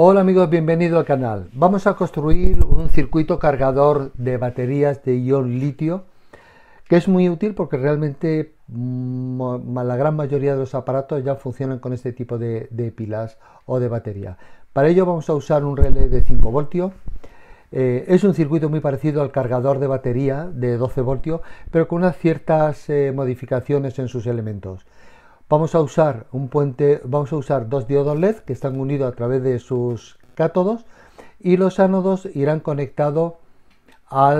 Hola amigos, bienvenido al canal. Vamos a construir un circuito cargador de baterías de ion litio que es muy útil porque realmente mm, la gran mayoría de los aparatos ya funcionan con este tipo de, pilas o de batería. Para ello vamos a usar un relé de 5 voltios. Eh, es un circuito muy parecido al cargador de batería de 12 voltios, pero con unas ciertas eh, modificaciones en sus elementos. Vamos a usar un puente, vamos a usar dos diodos LED que están unidos a través de sus cátodos y los ánodos irán conectados a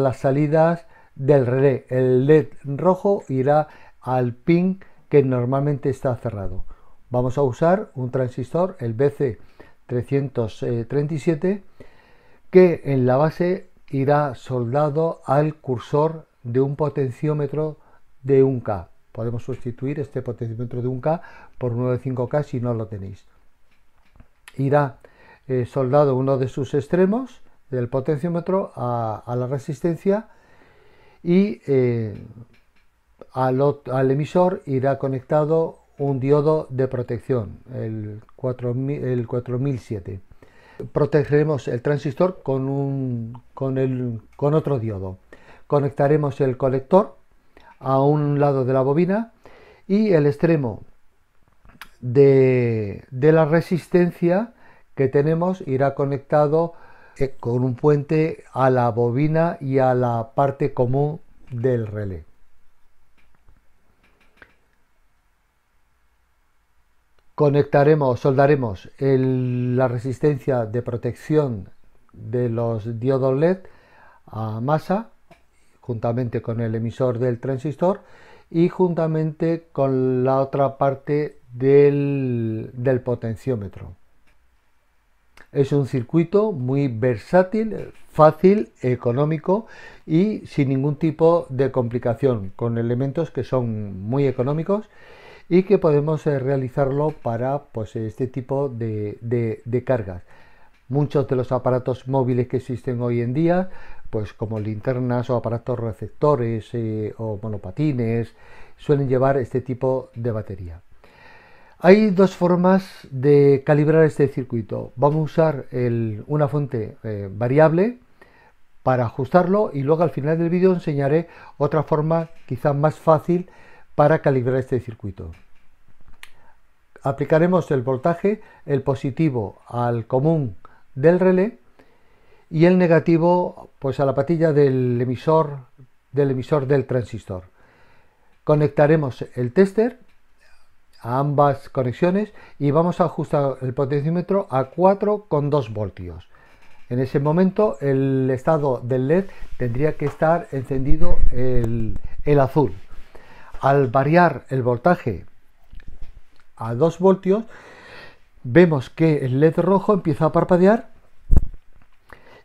las salidas del relé. El LED rojo irá al pin que normalmente está cerrado. Vamos a usar un transistor, el BC337, eh, que en la base irá soldado al cursor de un potenciómetro de 1K podemos sustituir este potenciómetro de 1K por uno de k si no lo tenéis. Irá eh, soldado uno de sus extremos del potenciómetro a, la resistencia y eh, al, emisor irá conectado un diodo de protección, el, 4007. Protegeremos el transistor con otro diodo. Conectaremos el colector a un lado de la bobina y el extremo de, la resistencia que tenemos irá conectado eh, con un puente a la bobina y a la parte común del relé. Conectaremos, soldaremos la resistencia de protección de los diodos LED a masa juntamente con el emisor del transistor y juntamente con la otra parte del, potenciómetro. Es un circuito muy versátil, fácil, económico y sin ningún tipo de complicación, con elementos que son muy económicos y que podemos eh, realizarlo para pues, este tipo de cargas. Muchos de los aparatos móviles que existen hoy en día pues como linternas o aparatos receptores eh, o monopatines, suelen llevar este tipo de batería. Hay dos formas de calibrar este circuito. Vamos a usar una fuente eh, variable para ajustarlo y luego al final del vídeo enseñaré otra forma quizá más fácil para calibrar este circuito. Aplicaremos el voltaje, el positivo al común del relé y el negativo pues a la patilla del emisor del emisor del transistor. Conectaremos el tester a ambas conexiones y vamos a ajustar el potenciómetro a 4,2 voltios. En ese momento el estado del LED tendría que estar encendido el, el azul. Al variar el voltaje a 2 voltios, vemos que el LED rojo empieza a parpadear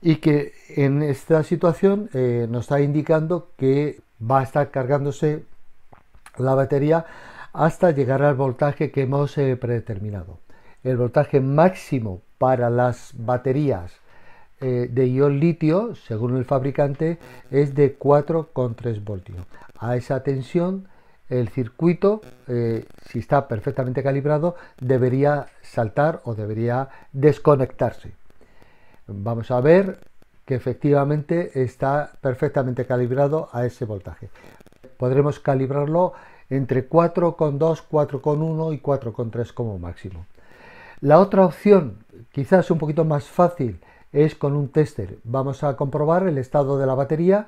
y que en esta situación eh, nos está indicando que va a estar cargándose la batería hasta llegar al voltaje que hemos eh, predeterminado. El voltaje máximo para las baterías eh, de ion litio, según el fabricante, es de 4,3 voltios. A esa tensión, el circuito, si está perfectamente calibrado, debería saltar o debería desconectarse vamos a ver que efectivamente está perfectamente calibrado a ese voltaje. Podremos calibrarlo entre 4,2, 4,1 y 4,3 como máximo. La otra opción, quizás un poquito más fácil, es con un tester. Vamos a comprobar el estado de la batería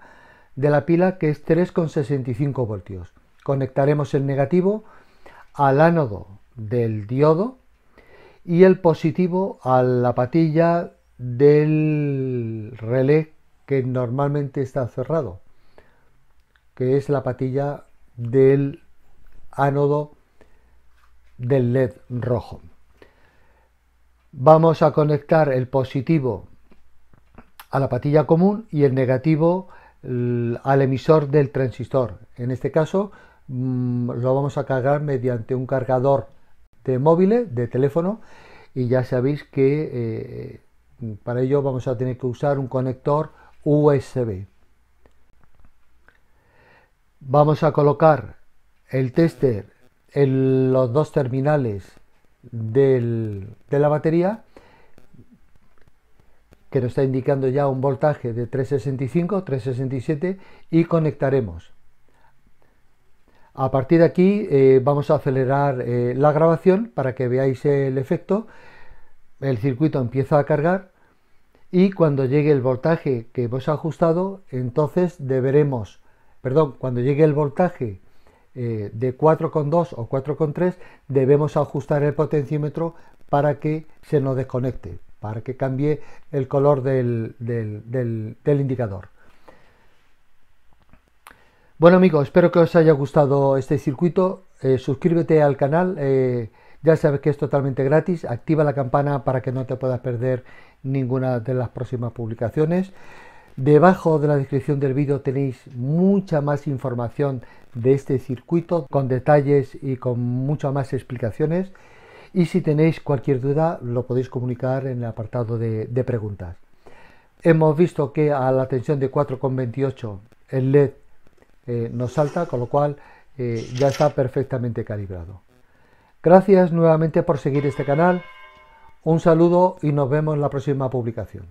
de la pila que es 3,65 voltios. Conectaremos el negativo al ánodo del diodo y el positivo a la patilla del relé que normalmente está cerrado, que es la patilla del ánodo del LED rojo. Vamos a conectar el positivo a la patilla común y el negativo mm, al emisor del transistor. En este caso mm, lo vamos a cargar mediante un cargador de móviles, de teléfono, y ya sabéis que eh, para ello vamos a tener que usar un conector USB. Vamos a colocar el tester en los dos terminales de la batería que nos está indicando ya un voltaje de 365, 367 y conectaremos. A partir de aquí eh, vamos a acelerar eh, la grabación para que veáis el efecto el circuito empieza a cargar y cuando llegue el voltaje que hemos ajustado, entonces deberemos, perdón, cuando llegue el voltaje eh, de 4,2 o 4,3, debemos ajustar el potenciómetro para que se nos desconecte, para que cambie el color del, indicador. Bueno amigos, espero que os haya gustado este circuito. Eh, suscríbete al canal. Eh, ya sabes que es totalmente gratis. Activa la campana para que no te puedas perder ninguna de las próximas publicaciones. Debajo de la descripción del vídeo tenéis mucha más información de este circuito con detalles y con muchas más explicaciones. Y si tenéis cualquier duda lo podéis comunicar en el apartado de, preguntas. Hemos visto que a la tensión de 4,28 el LED eh, nos salta, con lo cual eh, ya está perfectamente calibrado. Gracias nuevamente por seguir este canal. Un saludo y nos vemos en la próxima publicación.